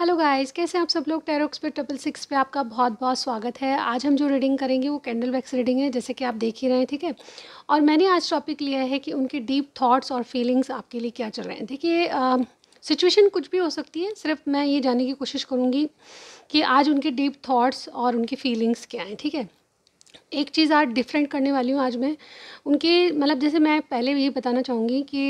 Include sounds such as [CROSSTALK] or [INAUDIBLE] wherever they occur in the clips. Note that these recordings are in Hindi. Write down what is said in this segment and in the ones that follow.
हेलो गाइस कैसे आप सब लोग टेरोक्स पे ट्रिपल सिक्स पे आपका बहुत बहुत स्वागत है आज हम जो रीडिंग करेंगे वो कैंडल वैक्स रीडिंग है जैसे कि आप देख ही रहे हैं ठीक है और मैंने आज टॉपिक लिया है कि उनके डीप थॉट्स और फीलिंग्स आपके लिए क्या चल रहे हैं देखिए सिचुएशन कुछ भी हो सकती है सिर्फ मैं ये जानने की कोशिश करूँगी कि आज उनके डीप थाट्स और उनकी फीलिंग्स क्या हैं ठीक है एक चीज़ आज डिफरेंट करने वाली हूँ आज मैं उनके मतलब जैसे मैं पहले ये बताना चाहूँगी कि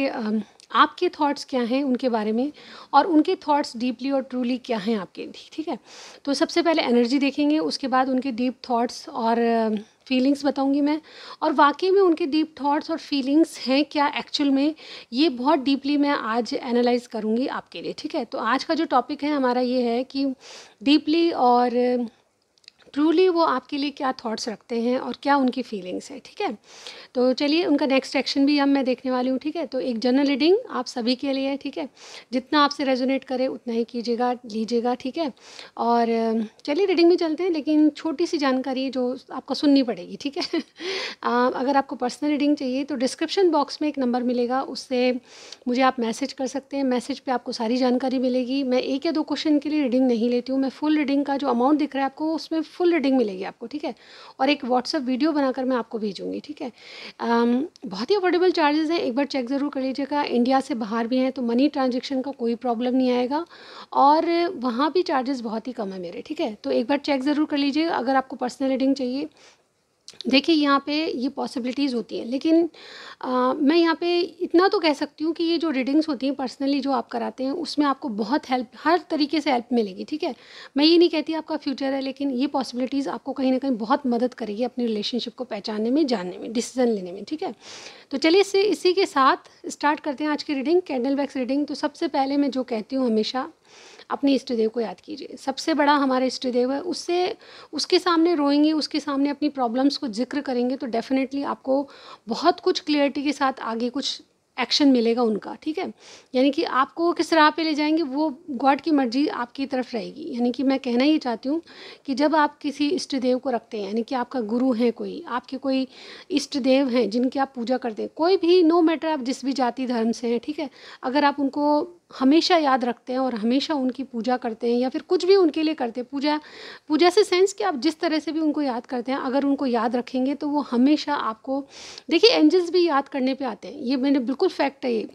आपके थॉट्स क्या हैं उनके बारे में और उनके थॉट्स डीपली और ट्रूली क्या हैं आपके ठीक है तो सबसे पहले एनर्जी देखेंगे उसके बाद उनके डीप थॉट्स और फीलिंग्स बताऊंगी मैं और वाकई में उनके डीप थॉट्स और फीलिंग्स हैं क्या एक्चुअल में ये बहुत डीपली मैं आज एनालाइज करूँगी आपके लिए ठीक है तो आज का जो टॉपिक है हमारा ये है कि डीपली और ट्रूली वो आपके लिए क्या थॉट्स रखते हैं और क्या उनकी फीलिंग्स है ठीक है तो चलिए उनका नेक्स्ट एक्शन भी हम मैं देखने वाली हूँ ठीक है तो एक जनरल रीडिंग आप सभी के लिए है ठीक है जितना आपसे रेजोनेट करे उतना ही कीजिएगा लीजिएगा ठीक है और चलिए रीडिंग में चलते हैं लेकिन छोटी सी जानकारी जो आपको सुननी पड़ेगी ठीक है [LAUGHS] अगर आपको पर्सनल रीडिंग चाहिए तो डिस्क्रिप्शन बॉक्स में एक नंबर मिलेगा उससे मुझे आप मैसेज कर सकते हैं मैसेज पर आपको सारी जानकारी मिलेगी मैं एक या दो क्वेश्चन के लिए रीडिंग नहीं लेती हूँ मैं फुल रीडिंग का जो अमाउंट दिख रहा है आपको उसमें फुल रीडिंग मिलेगी आपको ठीक है और एक व्हाट्सअप वीडियो बनाकर मैं आपको भेजूंगी ठीक है आम, बहुत ही अफोर्डेबल चार्जेस हैं एक बार चेक ज़रूर कर लीजिएगा इंडिया से बाहर भी हैं तो मनी ट्रांजेक्शन का कोई प्रॉब्लम नहीं आएगा और वहाँ भी चार्जेस बहुत ही कम है मेरे ठीक है तो एक बार चेक ज़रूर कर लीजिएगा अगर आपको पर्सनल रीडिंग चाहिए देखिए यहाँ पे ये पॉसिबिलिटीज़ होती हैं लेकिन आ, मैं यहाँ पे इतना तो कह सकती हूँ कि ये जो रीडिंग्स होती हैं पर्सनली जो आप कराते हैं उसमें आपको बहुत हेल्प हर तरीके से हेल्प मिलेगी ठीक है मैं ये नहीं कहती आपका फ्यूचर है लेकिन ये पॉसिबिलिटीज़ आपको कहीं ना कहीं बहुत मदद करेगी अपनी रिलेशनशिप को पहचानने में जानने में डिसीजन लेने में ठीक है तो चलिए इससे इसी के साथ स्टार्ट करते हैं आज की रीडिंग कैंडल वैक्स रीडिंग तो सबसे पहले मैं जो कहती हूँ हमेशा अपने इष्ट देव को याद कीजिए सबसे बड़ा हमारे इष्ट देव है उससे उसके सामने रोएंगे उसके सामने अपनी प्रॉब्लम्स को जिक्र करेंगे तो डेफिनेटली आपको बहुत कुछ क्लियरिटी के साथ आगे कुछ एक्शन मिलेगा उनका ठीक है यानी कि आपको किस राह पे ले जाएंगे वो गॉड की मर्जी आपकी तरफ रहेगी यानी कि मैं कहना ही चाहती हूँ कि जब आप किसी इष्ट देव को रखते हैं यानी कि आपका गुरु है कोई आपके कोई इष्ट देव हैं जिनकी आप पूजा करते हैं कोई भी नो no मैटर आप जिस भी जाति धर्म से हैं ठीक है अगर आप उनको हमेशा याद रखते हैं और हमेशा उनकी पूजा करते हैं या फिर कुछ भी उनके लिए करते हैं पूजा पूजा से सेंस कि आप जिस तरह से भी उनको याद करते हैं अगर उनको याद रखेंगे तो वो हमेशा आपको देखिए एंजल्स भी याद करने पे आते हैं ये मैंने बिल्कुल फैक्ट है ये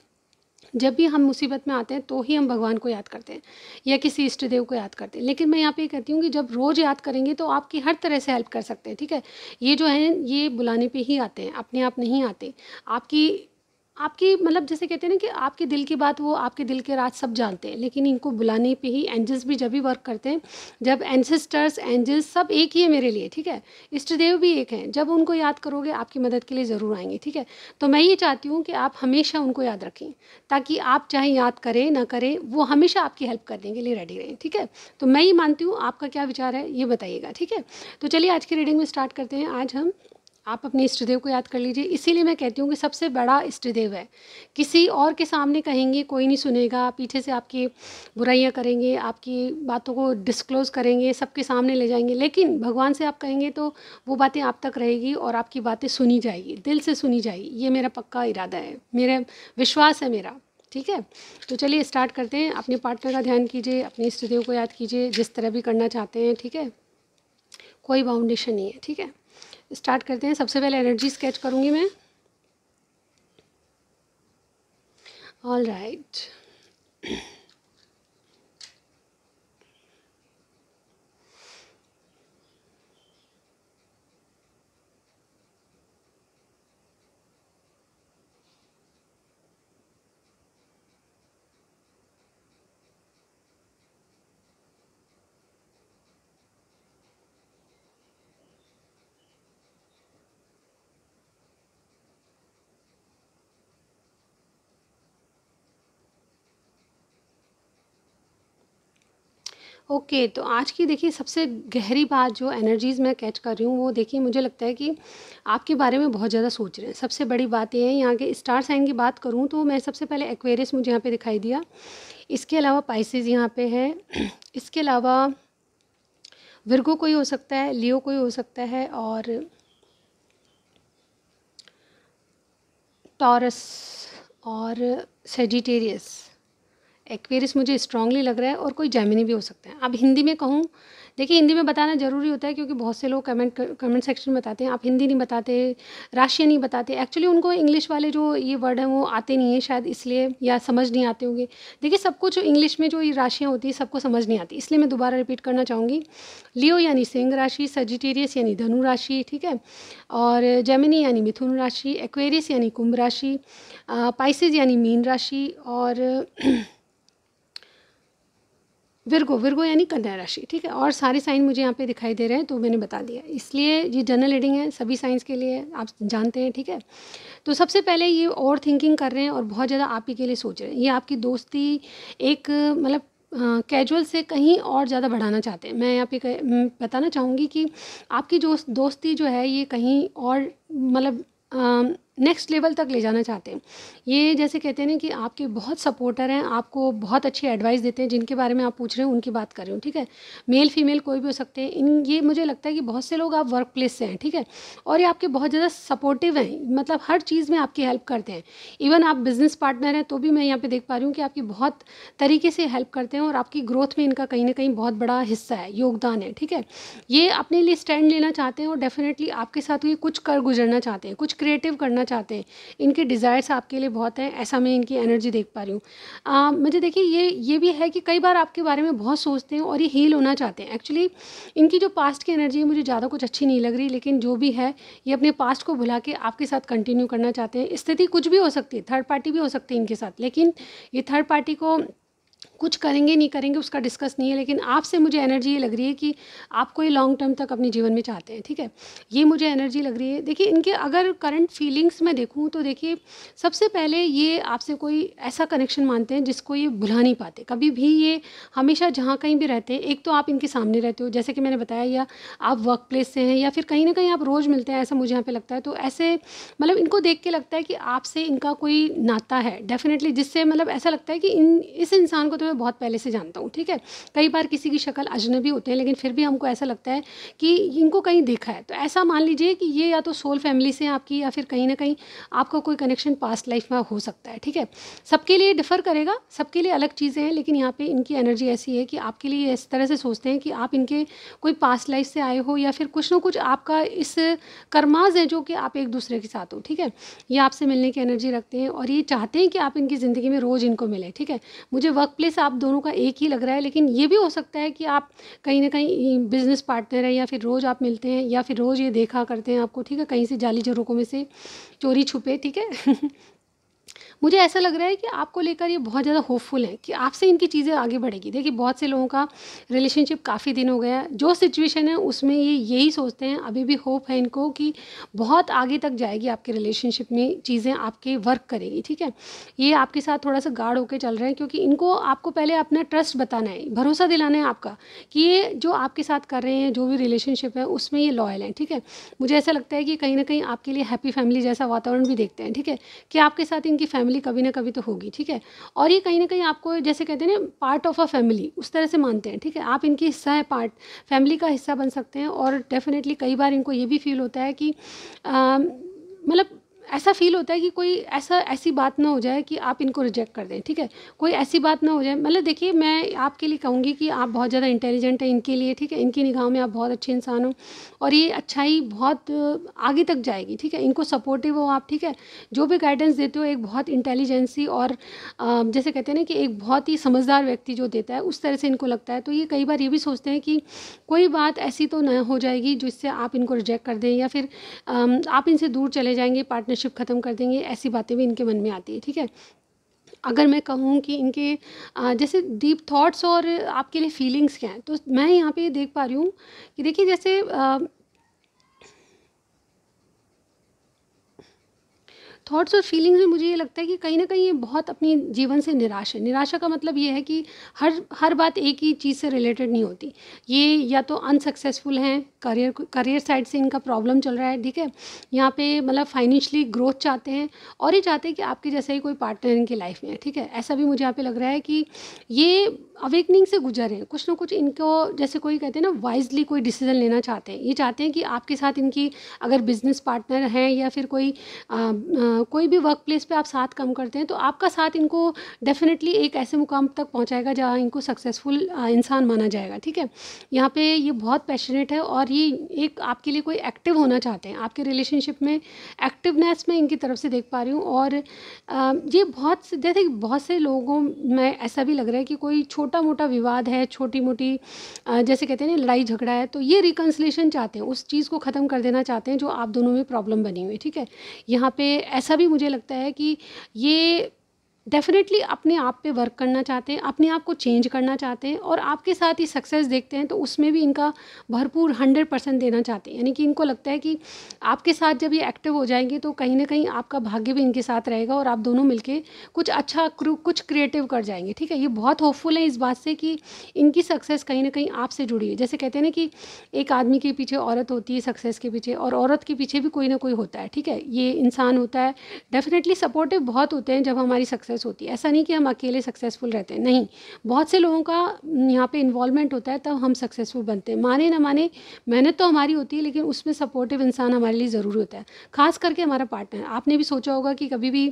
जब भी हम मुसीबत में आते हैं तो ही हम भगवान को याद करते हैं या किसी इष्ट देव को याद करते हैं लेकिन मैं यहाँ पे कहती हूँ कि जब रोज़ याद करेंगे तो आपकी हर तरह से हेल्प कर सकते हैं ठीक है ये जो है ये बुलाने पे ही आते हैं अपने आप नहीं आते आपकी आपकी मतलब जैसे कहते हैं ना कि आपके दिल की बात वो आपके दिल के राज सब जानते हैं लेकिन इनको बुलाने पे ही एंजल्स भी जब भी वर्क करते हैं जब एंसेस्टर्स एंजल्स सब एक ही है मेरे लिए ठीक है इष्ट देव भी एक हैं जब उनको याद करोगे आपकी मदद के लिए ज़रूर आएंगे ठीक है तो मैं ये चाहती हूँ कि आप हमेशा उनको याद रखें ताकि आप चाहे याद करें ना करें वो हमेशा आपकी हेल्प करने के लिए रेडी रहें ठीक है तो मैं ये मानती हूँ आपका क्या विचार है ये बताइएगा ठीक है तो चलिए आज की रीडिंग में स्टार्ट करते हैं आज हम आप अपने इष्टदेव को याद कर लीजिए इसीलिए मैं कहती हूँ कि सबसे बड़ा इष्टदेव है किसी और के सामने कहेंगे कोई नहीं सुनेगा पीछे से आपकी बुराइयाँ करेंगे आपकी बातों को डिस्क्लोज़ करेंगे सबके सामने ले जाएंगे लेकिन भगवान से आप कहेंगे तो वो बातें आप तक रहेगी और आपकी बातें सुनी जाएगी दिल से सुनी जाएगी ये मेरा पक्का इरादा है मेरा विश्वास है मेरा ठीक है तो चलिए स्टार्ट करते हैं अपने पार्टनर का ध्यान कीजिए अपने इष्टदेव को याद कीजिए जिस तरह भी करना चाहते हैं ठीक है कोई बाउंडेशन नहीं है ठीक है स्टार्ट करते हैं सबसे पहले एनर्जी स्केच करूँगी मैं ऑल राइट right. ओके तो आज की देखिए सबसे गहरी बात जो एनर्जीज़ मैं कैच कर रही हूँ वो देखिए मुझे लगता है कि आपके बारे में बहुत ज़्यादा सोच रहे हैं सबसे बड़ी बात ये है यहाँ के स्टार साइन की बात करूँ तो मैं सबसे पहले एक्वेरियस मुझे यहाँ पे दिखाई दिया इसके अलावा पाइसिस यहाँ पे है इसके अलावा विरगो कोई हो सकता है लियो कोई हो सकता है और टॉरस और सेजिटेरियस एक्वेरिस मुझे स्ट्रांगली लग रहा है और कोई जैमिनी भी हो सकता है आप हिंदी में कहूँ देखिए हिंदी में बताना ज़रूरी होता है क्योंकि बहुत से लोग कमेंट कमेंट सेक्शन में बताते हैं आप हिंदी नहीं बताते राशियाँ नहीं बताते एक्चुअली उनको इंग्लिश वाले जो ये वर्ड हैं वो आते नहीं हैं शायद इसलिए या समझ नहीं आते होंगे देखिए सब कुछ इंग्लिश में जो ये राशियाँ होती है सबको समझ नहीं आती इसलिए मैं दोबारा रिपीट करना चाहूँगी लियो यानी सिंह राशि सजिटेरियस यानी धनु राशि ठीक है और जेमिनी यानी मिथुन राशि एक्वेरियस यानी कुंभ राशि पाइसिस यानी मीन राशि और [CLEARS THROAT] विरगो विरगो यानी कन्या राशि ठीक है और सारे साइन मुझे यहाँ पे दिखाई दे रहे हैं तो मैंने बता दिया इसलिए ये जनरल रीडिंग है सभी साइंस के लिए आप जानते हैं ठीक है तो सबसे पहले ये ओवर थिंकिंग कर रहे हैं और बहुत ज़्यादा आप ही के लिए सोच रहे हैं ये आपकी दोस्ती एक मतलब कैजुअल से कहीं और ज़्यादा बढ़ाना चाहते हैं मैं यहाँ पे बताना चाहूँगी कि आपकी जो दोस्ती जो है ये कहीं और मतलब नेक्स्ट लेवल तक ले जाना चाहते हैं ये जैसे कहते हैं ना कि आपके बहुत सपोर्टर हैं आपको बहुत अच्छी एडवाइस देते हैं जिनके बारे में आप पूछ रहे हो उनकी बात कर रहे हो ठीक है मेल फीमेल कोई भी हो सकते हैं इन ये मुझे लगता है कि बहुत से लोग आप वर्क प्लेस से हैं ठीक है और ये आपके बहुत ज़्यादा सपोर्टिव हैं मतलब हर चीज़ में आपकी हेल्प करते हैं इवन आप बिज़नेस पार्टनर हैं तो भी मैं यहाँ पर देख पा रही हूँ कि आपकी बहुत तरीके से हेल्प करते हैं और आपकी ग्रोथ में इनका कहीं ना कहीं बहुत बड़ा हिस्सा है योगदान है ठीक है ये अपने लिए स्टैंड लेना चाहते हैं और डेफिनेटली आपके साथ ये कुछ कर गुजरना चाहते हैं कुछ क्रिएटिव करना चाहते हैं इनके डिज़ायर्स आपके लिए बहुत हैं ऐसा मैं इनकी एनर्जी देख पा रही हूँ मुझे देखिए ये ये भी है कि कई बार आपके बारे में बहुत सोचते हैं और ये हील होना चाहते हैं एक्चुअली इनकी जो पास्ट की एनर्जी है मुझे ज़्यादा कुछ अच्छी नहीं लग रही लेकिन जो भी है ये अपने पास्ट को भुला के आपके साथ कंटिन्यू करना चाहते हैं स्थिति कुछ भी हो सकती है थर्ड पार्टी भी हो सकती है इनके साथ लेकिन ये थर्ड पार्टी को कुछ करेंगे नहीं करेंगे उसका डिस्कस नहीं है लेकिन आपसे मुझे एनर्जी ये लग रही है कि आपको ये लॉन्ग टर्म तक अपने जीवन में चाहते हैं ठीक है ये मुझे एनर्जी लग रही है देखिए इनके अगर करंट फीलिंग्स मैं देखूँ तो देखिए सबसे पहले ये आपसे कोई ऐसा कनेक्शन मानते हैं जिसको ये भुला नहीं पाते कभी भी ये हमेशा जहाँ कहीं भी रहते हैं एक तो आप इनके सामने रहते हो जैसे कि मैंने बताया या आप वर्क प्लेस से हैं या फिर कहीं ना कहीं आप रोज़ मिलते हैं ऐसा मुझे यहाँ पर लगता है तो ऐसे मतलब इनको देख के लगता है कि आपसे इनका कोई नाता है डेफिनेटली जिससे मतलब ऐसा लगता है कि इन इस इंसान को को तो मैं बहुत पहले से जानता हूँ ठीक है कई बार किसी की शक्ल अजनबी होते हैं लेकिन फिर भी हमको ऐसा लगता है कि इनको कहीं देखा है तो ऐसा मान लीजिए कि ये या तो सोल फैमिली से आपकी या फिर कहीं ना कहीं आपका कोई कनेक्शन पास्ट लाइफ में हो सकता है ठीक है सबके लिए डिफ़र करेगा सबके लिए अलग चीज़ें हैं लेकिन यहाँ पे इनकी एनर्जी ऐसी है कि आपके लिए इस तरह से सोचते हैं कि आप इनके कोई पास्ट लाइफ से आए हो या फिर कुछ ना कुछ आपका इस कर्माज है जो कि आप एक दूसरे के साथ हो ठीक है ये आपसे मिलने की एनर्जी रखते हैं और ये चाहते हैं कि आप इनकी ज़िंदगी में रोज़ इनको मिले ठीक है मुझे वर्क प्लेस से आप दोनों का एक ही लग रहा है लेकिन ये भी हो सकता है कि आप कहीं ना कहीं बिज़नेस पार्टनर हैं या फिर रोज़ आप मिलते हैं या फिर रोज़ ये देखा करते हैं आपको ठीक है कहीं से जाली जरोकों में से चोरी छुपे ठीक है [LAUGHS] मुझे ऐसा लग रहा है कि आपको लेकर ये बहुत ज़्यादा होपफुल है कि आपसे इनकी चीज़ें आगे बढ़ेगी देखिए बहुत से लोगों का रिलेशनशिप काफ़ी दिन हो गया है जो सिचुएशन है उसमें ये यही सोचते हैं अभी भी होप है इनको कि बहुत आगे तक जाएगी आपके रिलेशनशिप में चीज़ें आपके वर्क करेगी ठीक है ये आपके साथ थोड़ा सा गाढ़ होकर चल रहे हैं क्योंकि इनको आपको पहले अपना ट्रस्ट बताना है भरोसा दिलाना है आपका कि ये जो आपके साथ कर रहे हैं जो भी रिलेशनशिप है उसमें ये लॉयल हैं ठीक है मुझे ऐसा लगता है कि कहीं ना कहीं आपके लिए हैप्पी फैमिली जैसा वातावरण भी देखते हैं ठीक है कि आपके साथ इनकी फैमिली फैमिली कभी ना कभी तो होगी ठीक है और ये कहीं ना कहीं आपको जैसे कहते हैं ना पार्ट ऑफ अ फैमिली उस तरह से मानते हैं ठीक है आप इनकी हिस्सा है पार्ट फैमिली का हिस्सा बन सकते हैं और डेफिनेटली कई बार इनको ये भी फील होता है कि मतलब ऐसा फील होता है कि कोई ऐसा ऐसी बात ना हो जाए कि आप इनको रिजेक्ट कर दें ठीक है कोई ऐसी बात ना हो जाए मतलब देखिए मैं आपके लिए कहूँगी कि आप बहुत ज़्यादा इंटेलिजेंट हैं इनके लिए ठीक है इनकी निगाह में आप बहुत अच्छे इंसान हो और ये अच्छाई बहुत आगे तक जाएगी ठीक है इनको सपोर्टिव हो आप ठीक है जो भी गाइडेंस देते हो एक बहुत इंटेलिजेंसी और जैसे कहते हैं ना कि एक बहुत ही समझदार व्यक्ति जो देता है उस तरह से इनको लगता है तो ये कई बार ये भी सोचते हैं कि कोई बात ऐसी तो ना हो जाएगी जिससे आप इनको रिजेक्ट कर दें या फिर आप इनसे दूर चले जाएंगे पार्टनर पार्टनरशिप ख़त्म कर देंगे ऐसी बातें भी इनके मन में आती है ठीक है अगर मैं कहूँ कि इनके जैसे डीप थॉट्स और आपके लिए फीलिंग्स क्या हैं तो मैं यहाँ पे देख पा रही हूँ कि देखिए जैसे थॉट्स और फीलिंग्स में मुझे ये लगता है कि कहीं ना कहीं ये बहुत अपनी जीवन से निराश है निराशा का मतलब ये है कि हर हर बात एक ही चीज़ से रिलेटेड नहीं होती ये या तो अनसक्सेसफुल हैं करियर करियर साइड से इनका प्रॉब्लम चल रहा है ठीक है यहाँ पे मतलब फाइनेंशली ग्रोथ चाहते हैं और ये चाहते हैं कि आपके जैसे ही कोई पार्टनर इनकी लाइफ में है ठीक है ऐसा भी मुझे यहाँ पे लग रहा है कि ये अवेकनिंग से गुजर रहे हैं कुछ ना कुछ इनको जैसे कोई कहते हैं ना वाइजली कोई डिसीजन लेना चाहते हैं ये चाहते हैं कि आपके साथ इनकी अगर बिजनेस पार्टनर हैं या फिर कोई आ, आ, कोई भी वर्क प्लेस पर आप साथ कम करते हैं तो आपका साथ इनको डेफिनेटली एक ऐसे मुकाम तक पहुँचाएगा जहाँ इनको सक्सेसफुल इंसान माना जाएगा ठीक है यहाँ पे ये बहुत पैशनेट है और ये एक आपके लिए कोई एक्टिव होना चाहते हैं आपके रिलेशनशिप में एक्टिवनेस में इनकी तरफ से देख पा रही हूँ और ये बहुत जैसे बहुत से लोगों में ऐसा भी लग रहा है कि कोई छोटा मोटा विवाद है छोटी मोटी जैसे कहते हैं ना लड़ाई झगड़ा है तो ये रिकन्सलेशन चाहते हैं उस चीज़ को ख़त्म कर देना चाहते हैं जो आप दोनों में प्रॉब्लम बनी हुई ठीक है यहाँ पे ऐसा भी मुझे लगता है कि ये डेफिनेटली अपने आप पे वर्क करना चाहते हैं अपने आप को चेंज करना चाहते हैं और आपके साथ ही सक्सेस देखते हैं तो उसमें भी इनका भरपूर हंड्रेड परसेंट देना चाहते हैं यानी कि इनको लगता है कि आपके साथ जब ये एक्टिव हो जाएंगे तो कहीं ना कहीं आपका भाग्य भी इनके साथ रहेगा और आप दोनों मिलकर कुछ अच्छा कुछ क्रिएटिव कर जाएंगे ठीक है ये बहुत होपफुल है इस बात से कि इनकी सक्सेस कहीं ना कहीं आपसे जुड़ी है जैसे कहते हैं ना कि एक आदमी के पीछे औरत होती है सक्सेस के पीछे और औरत के पीछे भी कोई ना कोई होता है ठीक है ये इंसान होता है डेफिनेटली सपोर्टिव बहुत होते हैं जब हमारी सक्सेस सक्सेस होती है ऐसा नहीं कि हम अकेले सक्सेसफुल रहते हैं नहीं बहुत से लोगों का यहाँ पे इन्वॉल्वमेंट होता है तब तो हम सक्सेसफुल बनते हैं माने ना माने मेहनत तो हमारी होती है लेकिन उसमें सपोर्टिव इंसान हमारे लिए ज़रूरी होता है खास करके हमारा पार्टनर आपने भी सोचा होगा कि कभी भी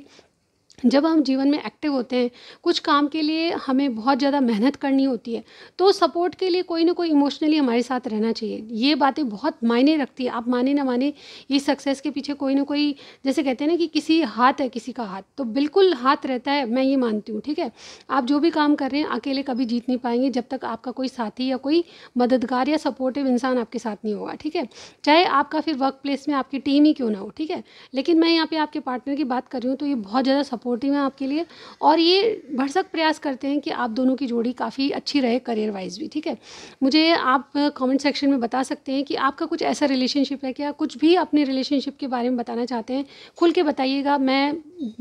जब हम जीवन में एक्टिव होते हैं कुछ काम के लिए हमें बहुत ज़्यादा मेहनत करनी होती है तो सपोर्ट के लिए कोई ना कोई इमोशनली हमारे साथ रहना चाहिए ये बातें बहुत मायने रखती है आप माने ना माने ये सक्सेस के पीछे कोई ना कोई जैसे कहते हैं ना कि किसी हाथ है किसी का हाथ तो बिल्कुल हाथ रहता है मैं ये मानती हूँ ठीक है आप जो भी काम कर रहे हैं अकेले कभी जीत नहीं पाएंगे जब तक आपका कोई साथी या कोई मददगार या सपोर्टिव इंसान आपके साथ नहीं होगा ठीक है चाहे आपका फिर वर्क प्लेस में आपकी टीम ही क्यों ना हो ठीक है लेकिन मैं यहाँ पर आपके पार्टनर की बात कर रही हूँ तो ये बहुत ज़्यादा सपोर्ट सपोर्टिव हैं आपके लिए और ये भरसक प्रयास करते हैं कि आप दोनों की जोड़ी काफ़ी अच्छी रहे करियर वाइज भी ठीक है मुझे आप कमेंट सेक्शन में बता सकते हैं कि आपका कुछ ऐसा रिलेशनशिप है क्या कुछ भी अपने रिलेशनशिप के बारे में बताना चाहते हैं खुल के बताइएगा मैं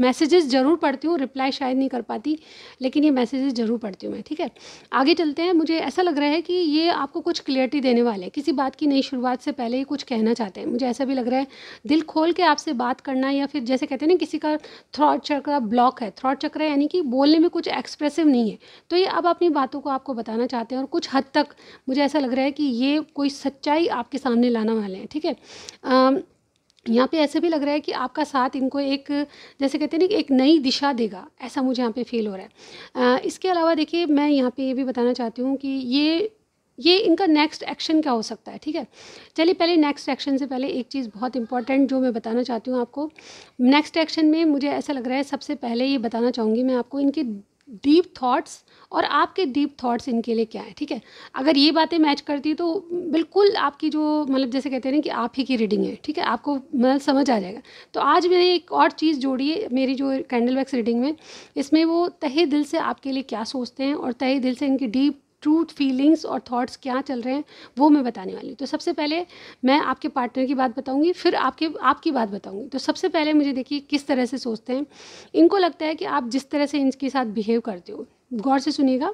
मैसेजेस ज़रूर पढ़ती हूँ रिप्लाई शायद नहीं कर पाती लेकिन ये मैसेजेस ज़रूर पढ़ती हूँ मैं ठीक है आगे चलते हैं मुझे ऐसा लग रहा है कि ये आपको कुछ क्लियरिटी देने वाले हैं किसी बात की नई शुरुआत से पहले ही कुछ कहना चाहते हैं मुझे ऐसा भी लग रहा है दिल खोल के आपसे बात करना या फिर जैसे कहते हैं ना किसी का थ्रॉट सर्कल का ब्लॉक है थ्रॉट चक्र है यानी कि बोलने में कुछ एक्सप्रेसिव नहीं है तो ये अब अपनी बातों को आपको बताना चाहते हैं और कुछ हद तक मुझे ऐसा लग रहा है कि ये कोई सच्चाई आपके सामने लाना वाले हैं ठीक है यहाँ पे ऐसे भी लग रहा है कि आपका साथ इनको एक जैसे कहते हैं ना एक नई दिशा देगा ऐसा मुझे यहाँ पे फील हो रहा है आ, इसके अलावा देखिए मैं यहाँ पे ये भी बताना चाहती हूँ कि ये ये इनका नेक्स्ट एक्शन क्या हो सकता है ठीक है चलिए पहले नेक्स्ट एक्शन से पहले एक चीज़ बहुत इंपॉर्टेंट जो मैं बताना चाहती हूँ आपको नेक्स्ट एक्शन में मुझे ऐसा लग रहा है सबसे पहले ये बताना चाहूँगी मैं आपको इनके डीप थॉट्स और आपके डीप थॉट्स इनके लिए क्या है ठीक है अगर ये बातें मैच करती तो बिल्कुल आपकी जो मतलब जैसे कहते हैं ना कि आप ही की रीडिंग है ठीक है आपको मतलब समझ आ जाएगा तो आज मैंने एक और चीज़ जोड़ी है मेरी जो कैंडल वैक्स रीडिंग में इसमें वो तहे दिल से आपके लिए क्या सोचते हैं और तहे दिल से इनकी डीप ट्रूथ फीलिंग्स और थॉट्स क्या चल रहे हैं वो मैं बताने वाली हूँ तो सबसे पहले मैं आपके पार्टनर की बात बताऊँगी फिर आपके आपकी बात बताऊँगी तो सबसे पहले मुझे देखिए किस तरह से सोचते हैं इनको लगता है कि आप जिस तरह से इनके साथ बिहेव करते हो गौर से सुनिएगा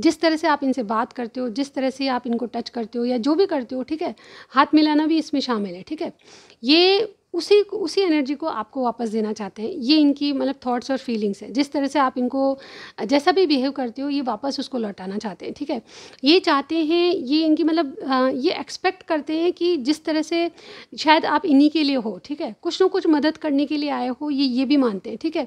जिस तरह से आप इनसे बात करते हो जिस तरह से आप इनको टच करते हो या जो भी करते हो ठीक है हाथ मिलाना भी इसमें शामिल है ठीक है ये उसी उसी एनर्जी को आपको वापस देना चाहते हैं ये इनकी मतलब थॉट्स और फीलिंग्स है जिस तरह से आप इनको जैसा भी बिहेव करते हो ये वापस उसको लौटाना चाहते हैं ठीक है ये चाहते हैं ये इनकी मतलब ये एक्सपेक्ट करते हैं कि जिस तरह से शायद आप इन्हीं के लिए हो ठीक है कुछ ना कुछ मदद करने के लिए आए हो ये ये भी मानते हैं ठीक है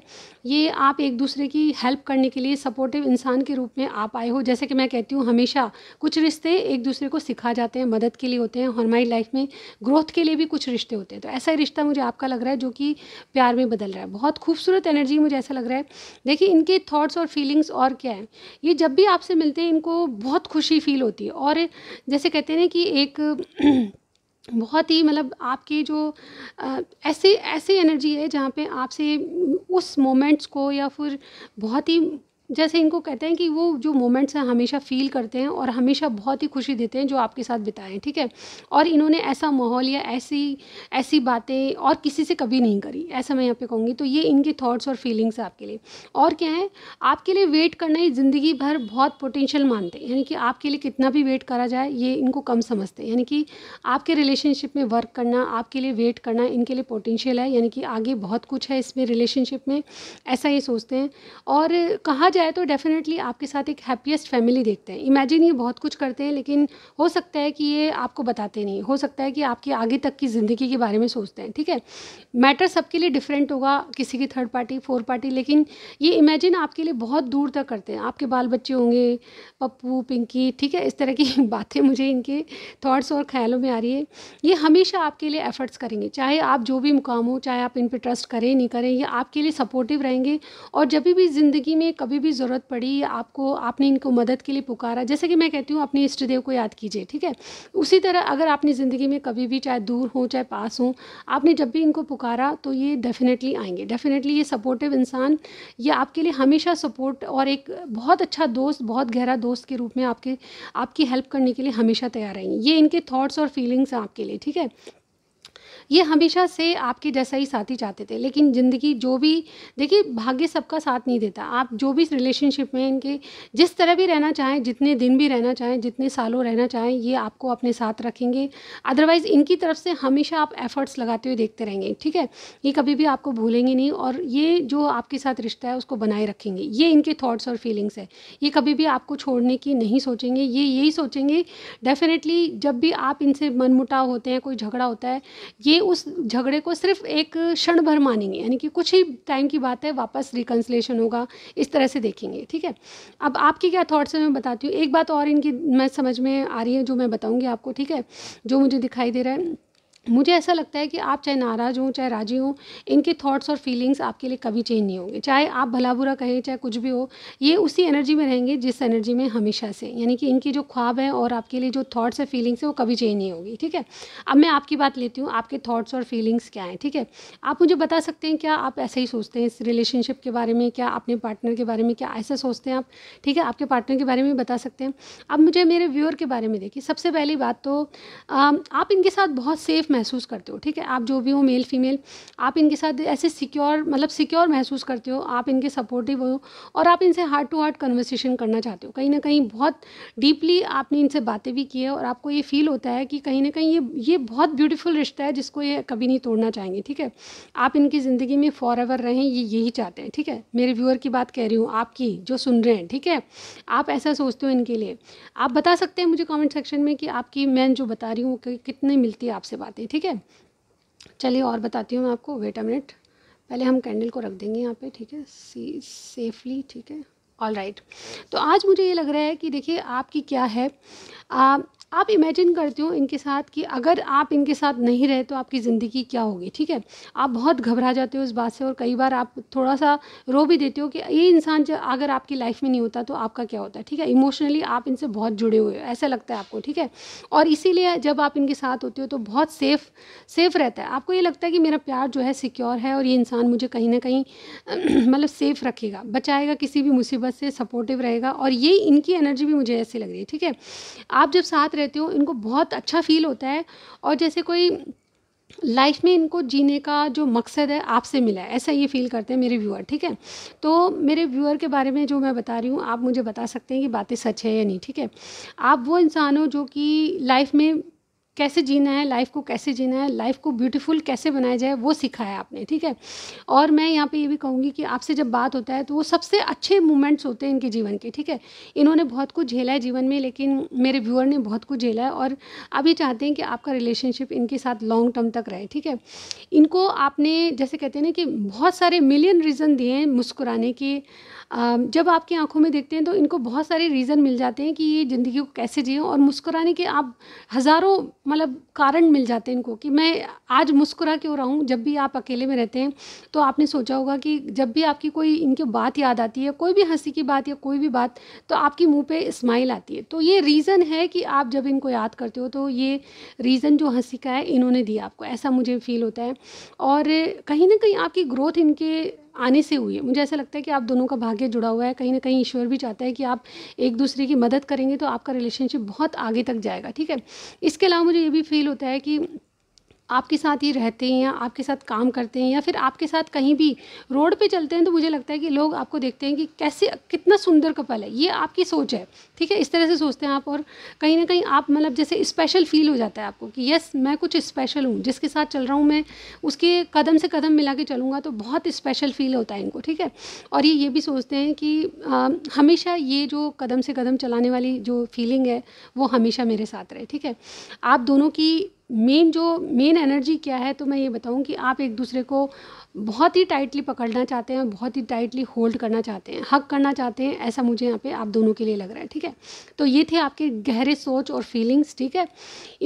ये आप एक दूसरे की हेल्प करने के लिए सपोर्टिव इंसान के रूप में आप आए हो जैसे कि मैं कहती हूँ हमेशा कुछ रिश्ते एक दूसरे को सिखा जाते हैं मदद के लिए होते हैं और हमारी लाइफ में ग्रोथ के लिए भी कुछ रिश्ते होते हैं तो ऐसा रिश्ता हिस्सा मुझे आपका लग रहा है जो कि प्यार में बदल रहा है बहुत खूबसूरत एनर्जी मुझे ऐसा लग रहा है देखिए इनके थॉट्स और फीलिंग्स और क्या है ये जब भी आपसे मिलते हैं इनको बहुत खुशी फील होती है और जैसे कहते हैं कि एक [CLEARS THROAT] बहुत ही मतलब आपकी जो ऐसे ऐसे एनर्जी है जहाँ पे आपसे उस मोमेंट्स को या फिर बहुत ही जैसे इनको कहते हैं कि वो जो मोमेंट्स हैं हमेशा फील करते हैं और हमेशा बहुत ही खुशी देते हैं जो आपके साथ बिताएं ठीक है और इन्होंने ऐसा माहौल या ऐसी ऐसी बातें और किसी से कभी नहीं करी ऐसा मैं यहाँ पे कहूँगी तो ये इनके थॉट्स और फीलिंग्स है आपके लिए और क्या है आपके लिए वेट करना ही ज़िंदगी भर बहुत पोटेंशियल मानते हैं यानी कि आपके लिए कितना भी वेट करा जाए ये इनको कम समझते हैं यानी कि आपके रिलेशनशिप में वर्क करना आपके लिए वेट करना इनके लिए पोटेंशियल है यानी कि आगे बहुत कुछ है इसमें रिलेशनशिप में ऐसा ये सोचते हैं और कहा जाए जाए तो डेफिनेटली आपके साथ एक हैप्पीस्ट फैमिली देखते हैं इमेजिन ये बहुत कुछ करते हैं लेकिन हो सकता है कि ये आपको बताते नहीं हो सकता है कि आपके आगे तक की ज़िंदगी के बारे में सोचते हैं ठीक है मैटर सबके लिए डिफरेंट होगा किसी की थर्ड पार्टी फोर्थ पार्टी लेकिन ये इमेजिन आपके लिए बहुत दूर तक करते हैं आपके बाल बच्चे होंगे पप्पू पिंकी ठीक है इस तरह की [LAUGHS] बातें मुझे इनके थाट्स और ख्यालों में आ रही है ये हमेशा आपके लिए एफ़र्ट्स करेंगे चाहे आप जो भी मुकाम हो चाहे आप इन पर ट्रस्ट करें नहीं करें ये आपके लिए सपोर्टिव रहेंगे और जब भी ज़िंदगी में कभी भी ज़रूरत पड़ी आपको आपने इनको मदद के लिए पुकारा जैसे कि मैं कहती हूँ अपने इष्ट देव को याद कीजिए ठीक है उसी तरह अगर आपने ज़िंदगी में कभी भी चाहे दूर हो चाहे पास हो आपने जब भी इनको पुकारा तो ये डेफिनेटली आएंगे डेफिनेटली ये सपोर्टिव इंसान ये आपके लिए हमेशा सपोर्ट और एक बहुत अच्छा दोस्त बहुत गहरा दोस्त के रूप में आपके आपकी हेल्प करने के लिए हमेशा तैयार रहेंगे ये इनके थाट्स और फीलिंग्स हैं आपके लिए ठीक है ये हमेशा से आपके जैसा ही साथी चाहते थे लेकिन ज़िंदगी जो भी देखिए भाग्य सबका साथ नहीं देता आप जो भी रिलेशनशिप में इनके जिस तरह भी रहना चाहें जितने दिन भी रहना चाहें जितने सालों रहना चाहें ये आपको अपने साथ रखेंगे अदरवाइज़ इनकी तरफ से हमेशा आप एफ़र्ट्स लगाते हुए देखते रहेंगे ठीक है ये कभी भी आपको भूलेंगे नहीं और ये जो आपके साथ रिश्ता है उसको बनाए रखेंगे ये इनके थाट्स और फीलिंग्स है ये कभी भी आपको छोड़ने की नहीं सोचेंगे ये यही सोचेंगे डेफिनेटली जब भी आप इनसे मनमुटाव होते हैं कोई झगड़ा होता है ये ये उस झगड़े को सिर्फ एक क्षण भर मानेंगे यानी कि कुछ ही टाइम की बात है वापस रिकन्सलेशन होगा इस तरह से देखेंगे ठीक है अब आपकी क्या थाट्स हैं मैं बताती हूँ एक बात और इनकी मैं समझ में आ रही है जो मैं बताऊँगी आपको ठीक है जो मुझे दिखाई दे रहा है मुझे ऐसा लगता है कि आप चाहे नाराज़ हों चाहे राज़ी हों इनके थॉट्स और फीलिंग्स आपके लिए कभी चेंज नहीं होंगे चाहे आप भला बुरा कहें चाहे कुछ भी हो ये उसी एनर्जी में रहेंगे जिस एनर्जी में हमेशा से यानी कि इनके जो ख्वाब हैं और आपके लिए जो थॉट्स है फीलिंग्स हैं वो कभी चेंज नहीं होगी ठीक है अब मैं आपकी बात लेती हूँ आपके थाट्स और फीलिंग्स क्या हैं ठीक है आप मुझे बता सकते हैं क्या आप ऐसा ही सोचते हैं इस रिलेशनशिप के बारे में क्या अपने पार्टनर के बारे में क्या ऐसा सोचते हैं आप ठीक है आपके पार्टनर के बारे में बता सकते हैं अब मुझे मेरे व्यूअर के बारे में देखिए सबसे पहली बात तो आप इनके साथ बहुत सेफ़ महसूस करते हो ठीक है आप जो भी हो मेल फीमेल आप इनके साथ ऐसे सिक्योर मतलब सिक्योर महसूस करते हो आप इनके सपोर्टिव हो और आप इनसे हार्ट टू हार्ट कन्वर्सेशन करना चाहते हो कहीं ना कहीं बहुत डीपली आपने इनसे बातें भी की है और आपको ये फील होता है कि कहीं ना कहीं ये ये बहुत ब्यूटीफुल रिश्ता है जिसको ये कभी नहीं तोड़ना चाहेंगे ठीक है आप इनकी ज़िंदगी में फॉर एवर रहें ये यही चाहते हैं ठीक है मेरे व्यूअर की बात कह रही हूँ आपकी जो सुन रहे हैं ठीक है आप ऐसा सोचते हो इनके लिए आप बता सकते हैं मुझे कमेंट सेक्शन में कि आपकी मैं जो बता रही हूँ कि मिलती है आपसे बातें जाती है ठीक है चलिए और बताती हूँ मैं आपको वेट अ मिनट पहले हम कैंडल को रख देंगे यहाँ पे ठीक है सी सेफली ठीक है ऑल राइट right. तो आज मुझे ये लग रहा है कि देखिए आपकी क्या है आ, आप इमेजिन करते हो इनके साथ कि अगर आप इनके साथ नहीं रहे तो आपकी ज़िंदगी क्या होगी ठीक है आप बहुत घबरा जाते हो इस बात से और कई बार आप थोड़ा सा रो भी देते हो कि ये इंसान जो अगर आपकी लाइफ में नहीं होता तो आपका क्या होता है ठीक है इमोशनली आप इनसे बहुत जुड़े हुए हो ऐसा लगता है आपको ठीक है और इसीलिए जब आप इनके साथ होते हो तो बहुत सेफ़ सेफ़ रहता है आपको ये लगता है कि मेरा प्यार जो है सिक्योर है और ये इंसान मुझे कहीं ना कहीं [CLEARS THROAT] मतलब सेफ़ रखेगा बचाएगा किसी भी मुसीबत से सपोर्टिव रहेगा और ये इनकी एनर्जी भी मुझे ऐसी लग रही है ठीक है आप जब साथ रहती हूँ इनको बहुत अच्छा फ़ील होता है और जैसे कोई लाइफ में इनको जीने का जो मकसद है आपसे मिला है ऐसा ये फील करते हैं मेरे व्यूअर ठीक है तो मेरे व्यूअर के बारे में जो मैं बता रही हूँ आप मुझे बता सकते हैं कि बातें सच है या नहीं ठीक है आप वो इंसान हो जो कि लाइफ में कैसे जीना है लाइफ को कैसे जीना है लाइफ को ब्यूटीफुल कैसे बनाया जाए वो सिखाया आपने ठीक है और मैं यहाँ पे ये भी कहूँगी कि आपसे जब बात होता है तो वो सबसे अच्छे मोमेंट्स होते हैं इनके जीवन के ठीक है इन्होंने बहुत कुछ झेला है जीवन में लेकिन मेरे व्यूअर ने बहुत कुछ झेला है और अब ये चाहते हैं कि आपका रिलेशनशिप इनके साथ लॉन्ग टर्म तक रहे ठीक है इनको आपने जैसे कहते हैं ना कि बहुत सारे मिलियन रीज़न दिए हैं मुस्कुराने के जब आपकी आंखों में देखते हैं तो इनको बहुत सारे रीज़न मिल जाते हैं कि ये ज़िंदगी को कैसे जिए और मुस्कुराने के आप हज़ारों मतलब कारण मिल जाते हैं इनको कि मैं आज मुस्कुरा क्यों रहा हूँ जब भी आप अकेले में रहते हैं तो आपने सोचा होगा कि जब भी आपकी कोई इनकी बात याद आती है कोई भी हंसी की बात या कोई भी बात तो आपकी मुंह पे स्माइल आती है तो ये रीज़न है कि आप जब इनको याद करते हो तो ये रीज़न जो हंसी का है इन्होंने दिया आपको ऐसा मुझे फील होता है और कहीं ना कहीं आपकी ग्रोथ इनके आने से हुई है मुझे ऐसा लगता है कि आप दोनों का भाग्य जुड़ा हुआ है कहीं ना कहीं ईश्वर भी चाहता है कि आप एक दूसरे की मदद करेंगे तो आपका रिलेशनशिप बहुत आगे तक जाएगा ठीक है इसके अलावा मुझे ये भी फील होता है कि आपके साथ ही रहते हैं या आपके साथ काम करते हैं या फिर आपके साथ कहीं भी रोड पे चलते हैं तो मुझे लगता है कि लोग आपको देखते हैं कि कैसे कितना सुंदर कपल है ये आपकी सोच है ठीक है इस तरह से सोचते हैं आप और कहीं ना कहीं आप मतलब जैसे स्पेशल फील हो जाता है आपको कि यस मैं कुछ स्पेशल हूँ जिसके साथ चल रहा हूँ मैं उसके कदम से कदम मिला के चलूँगा तो बहुत स्पेशल फील होता है इनको ठीक है और ये ये भी सोचते हैं कि आ, हमेशा ये जो कदम से कदम चलाने वाली जो फीलिंग है वो हमेशा मेरे साथ रहे ठीक है आप दोनों की मेन जो मेन एनर्जी क्या है तो मैं ये बताऊँ कि आप एक दूसरे को बहुत ही टाइटली पकड़ना चाहते हैं बहुत ही टाइटली होल्ड करना चाहते हैं हक करना चाहते हैं ऐसा मुझे यहाँ पे आप दोनों के लिए लग रहा है ठीक है तो ये थे आपके गहरे सोच और फीलिंग्स ठीक है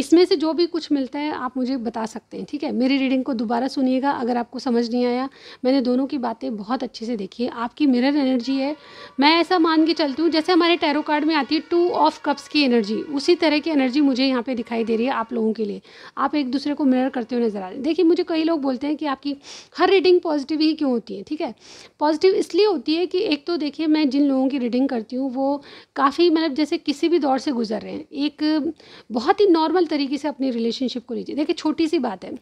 इसमें से जो भी कुछ मिलता है आप मुझे बता सकते हैं ठीक है मेरी रीडिंग को दोबारा सुनिएगा अगर आपको समझ नहीं आया मैंने दोनों की बातें बहुत अच्छे से देखी है आपकी मिरर एनर्जी है मैं ऐसा मान के चलती हूँ जैसे हमारे टैरो कार्ड में आती है टू ऑफ कप्स की एनर्जी उसी तरह की एनर्जी मुझे यहाँ पर दिखाई दे रही है आप लोगों के लिए आप एक दूसरे को मिरर करते हुए नजर आ रहे हैं देखिए मुझे कई लोग बोलते हैं कि आपकी हर रीडिंग पॉजिटिव ही क्यों होती है ठीक है पॉजिटिव इसलिए होती है कि एक तो देखिए मैं जिन लोगों की रीडिंग करती हूँ वो काफ़ी मतलब जैसे किसी भी दौर से गुजर रहे हैं एक बहुत ही नॉर्मल तरीके से अपनी रिलेशनशिप को लीजिए देखिए छोटी सी बात है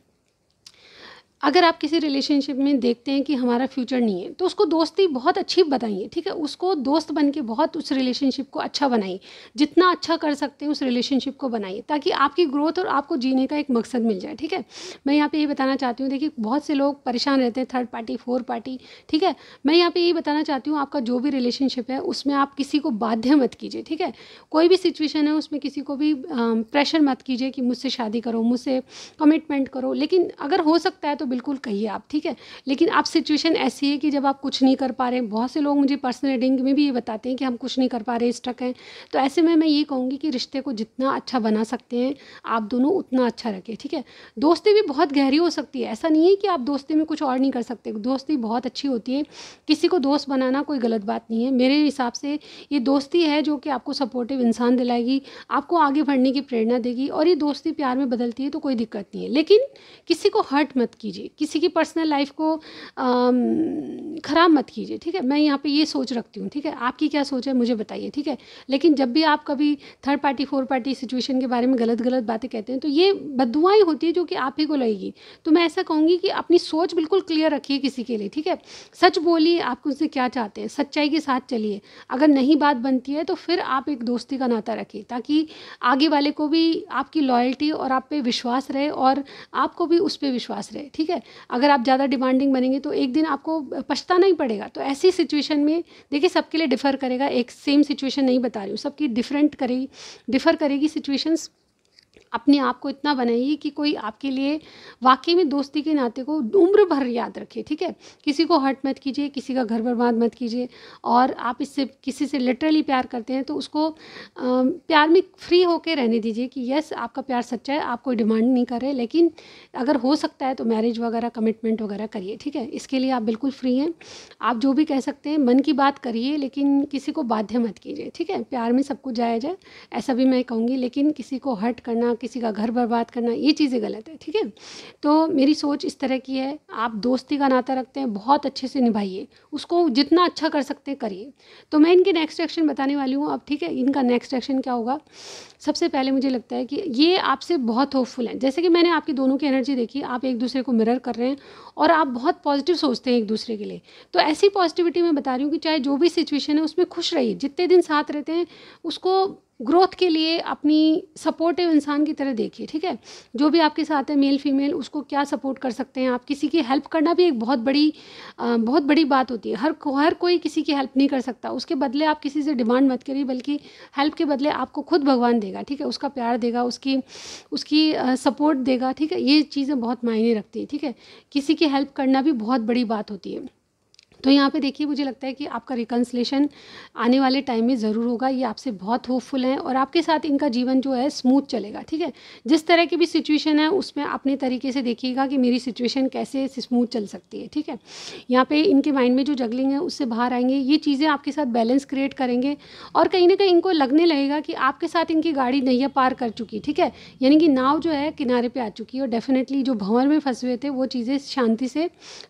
अगर आप किसी रिलेशनशिप में देखते हैं कि हमारा फ्यूचर नहीं है तो उसको दोस्ती बहुत अच्छी बताइए ठीक है उसको दोस्त बन के बहुत उस रिलेशनशिप को अच्छा बनाइए जितना अच्छा कर सकते हैं उस रिलेशनशिप को बनाइए ताकि आपकी ग्रोथ और आपको जीने का एक मकसद मिल जाए ठीक है मैं यहाँ पे ये बताना चाहती हूँ देखिए बहुत से लोग परेशान रहते हैं थर्ड पार्टी फोर पार्टी ठीक है मैं यहाँ पर यही बताना चाहती हूँ आपका जो भी रिलेशनशिप है उसमें आप किसी को बाध्य मत कीजिए ठीक है कोई भी सिचुएशन है उसमें किसी को भी प्रेशर मत कीजिए कि मुझसे शादी करो मुझसे कमिटमेंट करो लेकिन अगर हो सकता है तो बिल्कुल कहिए आप ठीक है लेकिन आप सिचुएशन ऐसी है कि जब आप कुछ नहीं कर पा रहे हैं बहुत से लोग मुझे पर्सनल रीडिंग में भी ये बताते हैं कि हम कुछ नहीं कर पा रहे स्टक हैं तो ऐसे में मैं ये कहूँगी कि रिश्ते को जितना अच्छा बना सकते हैं आप दोनों उतना अच्छा रखें ठीक है दोस्ती भी बहुत गहरी हो सकती है ऐसा नहीं है कि आप दोस्ती में कुछ और नहीं कर सकते दोस्ती बहुत अच्छी होती है किसी को दोस्त बनाना कोई गलत बात नहीं है मेरे हिसाब से ये दोस्ती है जो कि आपको सपोर्टिव इंसान दिलाएगी आपको आगे बढ़ने की प्रेरणा देगी और ये दोस्ती प्यार में बदलती है तो कोई दिक्कत नहीं है लेकिन किसी को हर्ट मत कीजिए कीजिए किसी की पर्सनल लाइफ को ख़राब मत कीजिए ठीक है मैं यहाँ पे ये सोच रखती हूँ ठीक है आपकी क्या सोच है मुझे बताइए ठीक है लेकिन जब भी आप कभी third party fourth party situation के बारे में गलत गलत बातें कहते हैं तो ये बदुआई होती है जो कि आप ही को लगेगी तो मैं ऐसा कहूँगी कि अपनी सोच बिल्कुल क्लियर रखिए किसी के लिए ठीक है सच बोलिए आप उनसे क्या चाहते हैं सच्चाई के साथ चलिए अगर नहीं बात बनती है तो फिर आप एक दोस्ती का नाता रखिए ताकि आगे वाले को भी आपकी लॉयल्टी और आप पे विश्वास रहे और आपको भी उस पर विश्वास रहे ठीक है है अगर आप ज़्यादा डिमांडिंग बनेंगे तो एक दिन आपको पछताना ही पड़ेगा तो ऐसी सिचुएशन में देखिए सबके लिए डिफ़र करेगा एक सेम सिचुएशन नहीं बता रही हूँ सबकी डिफरेंट करेगी डिफ़र करेगी सिचुएशंस अपने आप को इतना बनाइए कि कोई आपके लिए वाकई में दोस्ती के नाते को उम्र भर याद रखे ठीक है किसी को हर्ट मत कीजिए किसी का घर बर्बाद मत कीजिए और आप इससे किसी से लिटरली प्यार करते हैं तो उसको प्यार में फ्री होके रहने दीजिए कि यस आपका प्यार सच्चा है आप कोई डिमांड नहीं कर रहे लेकिन अगर हो सकता है तो मैरिज वगैरह कमिटमेंट वगैरह करिए ठीक है इसके लिए आप बिल्कुल फ्री हैं आप जो भी कह सकते हैं मन की बात करिए लेकिन किसी को बाध्य मत कीजिए ठीक है प्यार में सब कुछ जाया जाए ऐसा भी मैं कहूँगी लेकिन किसी को हर्ट करना किसी का घर बर्बाद करना ये चीज़ें गलत है ठीक है तो मेरी सोच इस तरह की है आप दोस्ती का नाता रखते हैं बहुत अच्छे से निभाइए उसको जितना अच्छा कर सकते हैं करिए तो मैं इनके नेक्स्ट एक्शन बताने वाली हूँ अब ठीक है इनका नेक्स्ट एक्शन क्या होगा सबसे पहले मुझे लगता है कि ये आपसे बहुत होपफुल हैं जैसे कि मैंने आपकी दोनों की एनर्जी देखी आप एक दूसरे को मिरर कर रहे हैं और आप बहुत पॉजिटिव सोचते हैं एक दूसरे के लिए तो ऐसी पॉजिटिविटी मैं बता रही हूँ कि चाहे जो भी सिचुएशन है उसमें खुश रहिए जितने दिन साथ रहते हैं उसको ग्रोथ के लिए अपनी सपोर्टिव इंसान की तरह देखिए ठीक है जो भी आपके साथ है मेल फीमेल उसको क्या सपोर्ट कर सकते हैं आप किसी की हेल्प करना भी एक बहुत बड़ी बहुत बड़ी बात होती है हर हर कोई किसी की हेल्प नहीं कर सकता उसके बदले आप किसी से डिमांड मत करिए बल्कि हेल्प के बदले आपको खुद भगवान देगा ठीक है उसका प्यार देगा उसकी उसकी सपोर्ट देगा ठीक है ये चीज़ें बहुत मायने रखती है ठीक है किसी की हेल्प करना भी बहुत बड़ी बात होती है तो यहाँ पे देखिए मुझे लगता है कि आपका रिकन्सलेशन आने वाले टाइम में ज़रूर होगा ये आपसे बहुत होपफुल हैं और आपके साथ इनका जीवन जो है स्मूथ चलेगा ठीक है जिस तरह की भी सिचुएशन है उसमें अपने तरीके से देखिएगा कि मेरी सिचुएशन कैसे स्मूथ चल सकती है ठीक है यहाँ पर इनके माइंड में जो जगलिंग है उससे बाहर आएंगे ये चीज़ें आपके साथ बैलेंस क्रिएट करेंगे और कहीं ना कहीं इनको लगने लगेगा कि आपके साथ इनकी गाड़ी नैया पार कर चुकी ठीक है यानी कि नाव जो है किनारे पर आ चुकी है और डेफिनेटली जो भंवर में फंसे हुए थे वो चीज़ें शांति से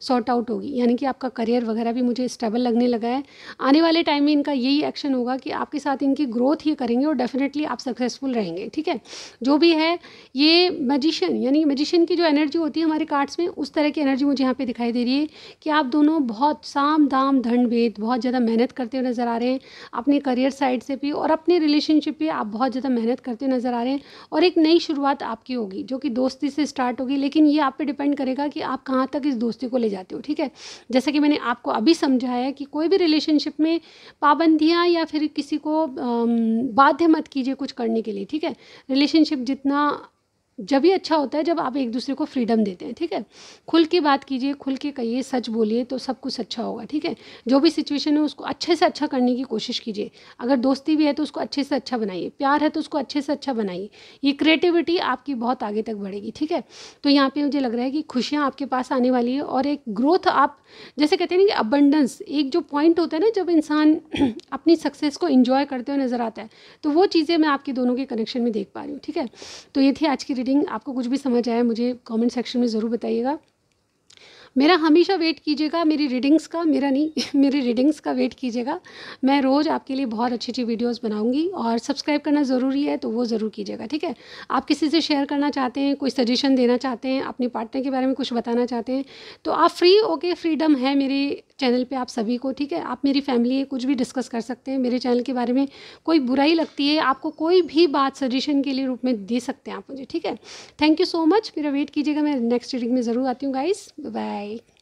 सॉर्ट आउट होगी यानी कि आपका करियर वगैरह वगैरह भी मुझे स्टेबल लगने लगा है आने वाले टाइम में इनका यही एक्शन होगा कि आपके साथ इनकी ग्रोथ ही करेंगे और डेफिनेटली आप सक्सेसफुल रहेंगे ठीक है जो भी है ये मैजिशियन यानी मैजिशियन की जो एनर्जी होती है हमारे कार्ड्स में उस तरह की एनर्जी मुझे यहाँ पर दिखाई दे रही है कि आप दोनों बहुत साम दाम धन भेद बहुत ज़्यादा मेहनत करते हुए नज़र आ रहे हैं अपने करियर साइड से भी और अपने रिलेशनशिप भी आप बहुत ज़्यादा मेहनत करते हुए नज़र आ रहे हैं और एक नई शुरुआत आपकी होगी जो कि दोस्ती से स्टार्ट होगी लेकिन ये आप पे डिपेंड करेगा कि आप कहाँ तक इस दोस्ती को ले जाते हो ठीक है जैसा कि मैंने आप आपको अभी समझाया कि कोई भी रिलेशनशिप में पाबंदियाँ या फिर किसी को बाध्य मत कीजिए कुछ करने के लिए ठीक है रिलेशनशिप जितना जब ही अच्छा होता है जब आप एक दूसरे को फ्रीडम देते हैं ठीक है खुल के बात कीजिए खुल के कहिए सच बोलिए तो सब कुछ अच्छा होगा ठीक है जो भी सिचुएशन है उसको अच्छे से अच्छा करने की कोशिश कीजिए अगर दोस्ती भी है तो उसको अच्छे से अच्छा बनाइए प्यार है तो उसको अच्छे से अच्छा बनाइए ये क्रिएटिविटी आपकी बहुत आगे तक बढ़ेगी ठीक है तो यहाँ पर मुझे लग रहा है कि खुशियाँ आपके पास आने वाली है और एक ग्रोथ आप जैसे कहते हैं ना कि अबंडेंस एक जो पॉइंट होता है ना जब इंसान [CLEARS THROAT] अपनी सक्सेस को इन्जॉय करते हुए नज़र आता है तो वो चीज़ें मैं आपके दोनों के कनेक्शन में देख पा रही हूँ ठीक है तो ये थी आज की रीडिंग आपको कुछ भी समझ आया मुझे कमेंट सेक्शन में ज़रूर बताइएगा मेरा हमेशा वेट कीजिएगा मेरी रीडिंग्स का मेरा नहीं [LAUGHS] मेरी रीडिंग्स का वेट कीजिएगा मैं रोज़ आपके लिए बहुत अच्छी अच्छी वीडियोस बनाऊंगी और सब्सक्राइब करना ज़रूरी है तो वो ज़रूर कीजिएगा ठीक है आप किसी से शेयर करना चाहते हैं कोई सजेशन देना चाहते हैं अपने पार्टनर के बारे में कुछ बताना चाहते हैं तो आप फ्री ओके फ्रीडम है मेरे चैनल पे आप सभी को ठीक है आप मेरी फैमिली है कुछ भी डिस्कस कर सकते हैं मेरे चैनल के बारे में कोई बुराई लगती है आपको कोई भी बात सजेशन के लिए रूप में दे सकते हैं आप मुझे ठीक है थैंक यू सो मच मेरा वेट कीजिएगा मैं नेक्स्ट रीडिंग में ज़रूर आती हूँ गाइस बाय Bye.